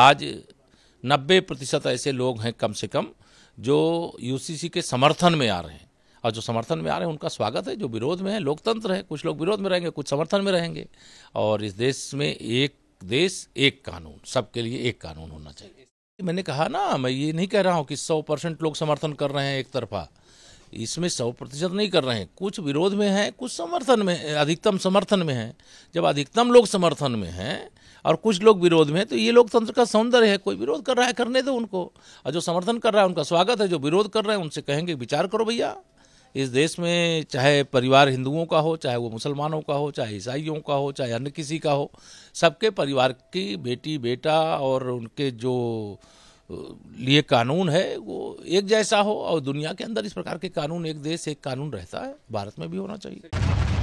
आज 90 प्रतिशत ऐसे लोग हैं कम से कम जो यूसीसी के समर्थन में आ रहे हैं और जो समर्थन में आ रहे हैं उनका स्वागत है जो विरोध में है लोकतंत्र है कुछ लोग विरोध में रहेंगे कुछ समर्थन में रहेंगे और इस देश में एक देश एक कानून सबके लिए एक कानून होना चाहिए मैंने कहा ना मैं ये नहीं कह रहा हूँ कि सौ परसेंट लोग समर्थन कर रहे हैं एक तरफा इसमें सौ प्रतिशत नहीं कर रहे हैं कुछ विरोध में हैं कुछ समर्थन में अधिकतम समर्थन में हैं जब अधिकतम लोग समर्थन में हैं और कुछ लोग विरोध में हैं तो ये लोकतंत्र का सौंदर्य है कोई विरोध कर रहा है करने दो उनको और जो समर्थन कर रहा है उनका स्वागत है जो विरोध कर रहे हैं उनसे कहेंगे विचार करो भैया इस देश में चाहे परिवार हिंदुओं का हो चाहे वो मुसलमानों का हो चाहे ईसाइयों का हो चाहे अन्य किसी का हो सबके परिवार की बेटी बेटा और उनके जो लिए कानून है वो एक जैसा हो और दुनिया के अंदर इस प्रकार के कानून एक देश एक कानून रहता है भारत में भी होना चाहिए